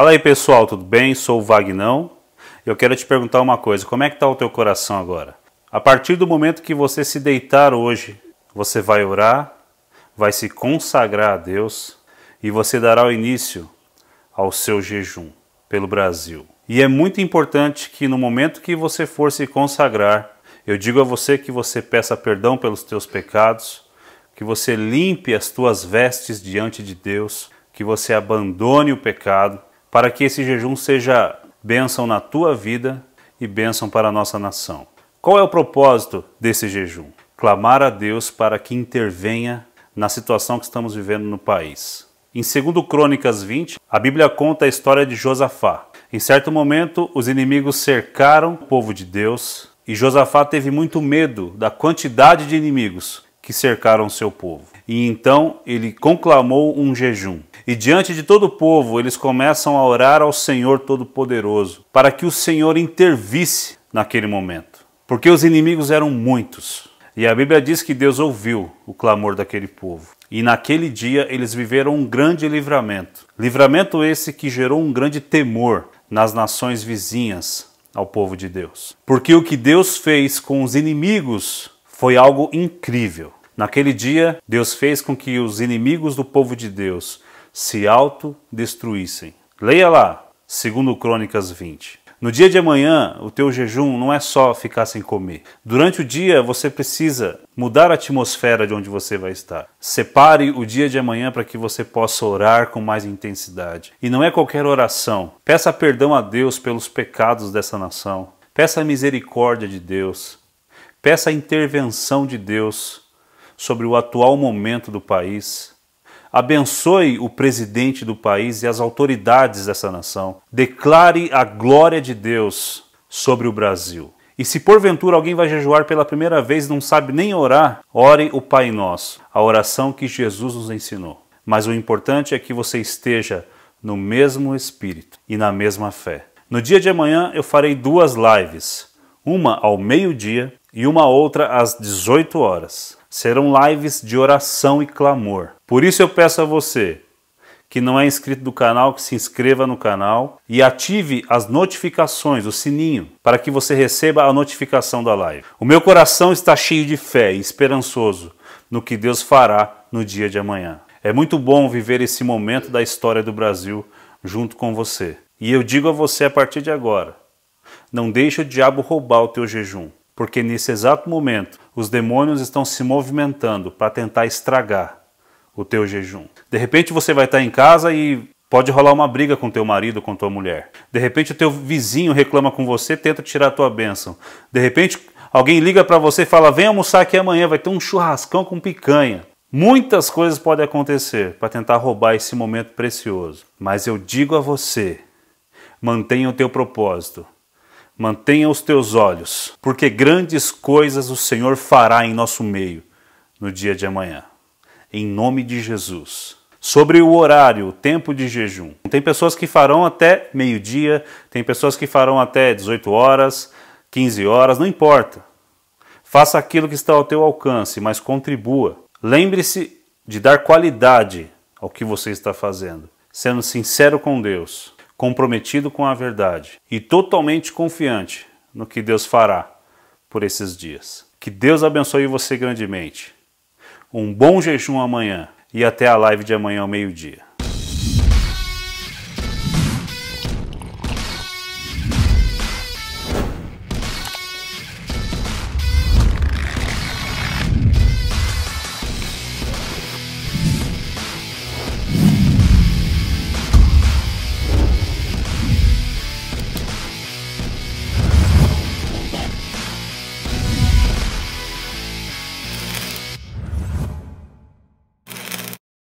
Fala aí pessoal, tudo bem? Sou o Vagnão. Eu quero te perguntar uma coisa: como é que está o teu coração agora? A partir do momento que você se deitar hoje, você vai orar, vai se consagrar a Deus e você dará o início ao seu jejum pelo Brasil. E é muito importante que no momento que você for se consagrar, eu digo a você que você peça perdão pelos teus pecados, que você limpe as tuas vestes diante de Deus, que você abandone o pecado para que esse jejum seja bênção na tua vida e bênção para a nossa nação. Qual é o propósito desse jejum? Clamar a Deus para que intervenha na situação que estamos vivendo no país. Em 2 Crônicas 20, a Bíblia conta a história de Josafá. Em certo momento, os inimigos cercaram o povo de Deus e Josafá teve muito medo da quantidade de inimigos que cercaram seu povo. E então ele conclamou um jejum. E diante de todo o povo, eles começam a orar ao Senhor Todo-Poderoso, para que o Senhor intervisse naquele momento. Porque os inimigos eram muitos. E a Bíblia diz que Deus ouviu o clamor daquele povo. E naquele dia eles viveram um grande livramento. Livramento esse que gerou um grande temor nas nações vizinhas ao povo de Deus. Porque o que Deus fez com os inimigos foi algo incrível. Naquele dia, Deus fez com que os inimigos do povo de Deus se autodestruíssem. Leia lá, segundo Crônicas 20. No dia de amanhã, o teu jejum não é só ficar sem comer. Durante o dia, você precisa mudar a atmosfera de onde você vai estar. Separe o dia de amanhã para que você possa orar com mais intensidade. E não é qualquer oração. Peça perdão a Deus pelos pecados dessa nação. Peça a misericórdia de Deus. Peça a intervenção de Deus sobre o atual momento do país. Abençoe o presidente do país e as autoridades dessa nação. Declare a glória de Deus sobre o Brasil. E se porventura alguém vai jejuar pela primeira vez e não sabe nem orar, ore o Pai Nosso, a oração que Jesus nos ensinou. Mas o importante é que você esteja no mesmo espírito e na mesma fé. No dia de amanhã eu farei duas lives, uma ao meio-dia e uma outra às 18 horas. Serão lives de oração e clamor. Por isso eu peço a você que não é inscrito do canal, que se inscreva no canal e ative as notificações, o sininho, para que você receba a notificação da live. O meu coração está cheio de fé e esperançoso no que Deus fará no dia de amanhã. É muito bom viver esse momento da história do Brasil junto com você. E eu digo a você a partir de agora: não deixe o diabo roubar o teu jejum porque nesse exato momento os demônios estão se movimentando para tentar estragar o teu jejum. De repente você vai estar em casa e pode rolar uma briga com teu marido, com tua mulher. De repente o teu vizinho reclama com você, tenta tirar a tua bênção. De repente alguém liga para você e fala: "Vem almoçar aqui amanhã, vai ter um churrascão com picanha". Muitas coisas podem acontecer para tentar roubar esse momento precioso, mas eu digo a você, mantenha o teu propósito Mantenha os teus olhos, porque grandes coisas o Senhor fará em nosso meio no dia de amanhã. Em nome de Jesus. Sobre o horário, o tempo de jejum. Tem pessoas que farão até meio-dia, tem pessoas que farão até 18 horas, 15 horas, não importa. Faça aquilo que está ao teu alcance, mas contribua. Lembre-se de dar qualidade ao que você está fazendo, sendo sincero com Deus comprometido com a verdade e totalmente confiante no que Deus fará por esses dias. Que Deus abençoe você grandemente. Um bom jejum amanhã e até a live de amanhã ao meio-dia.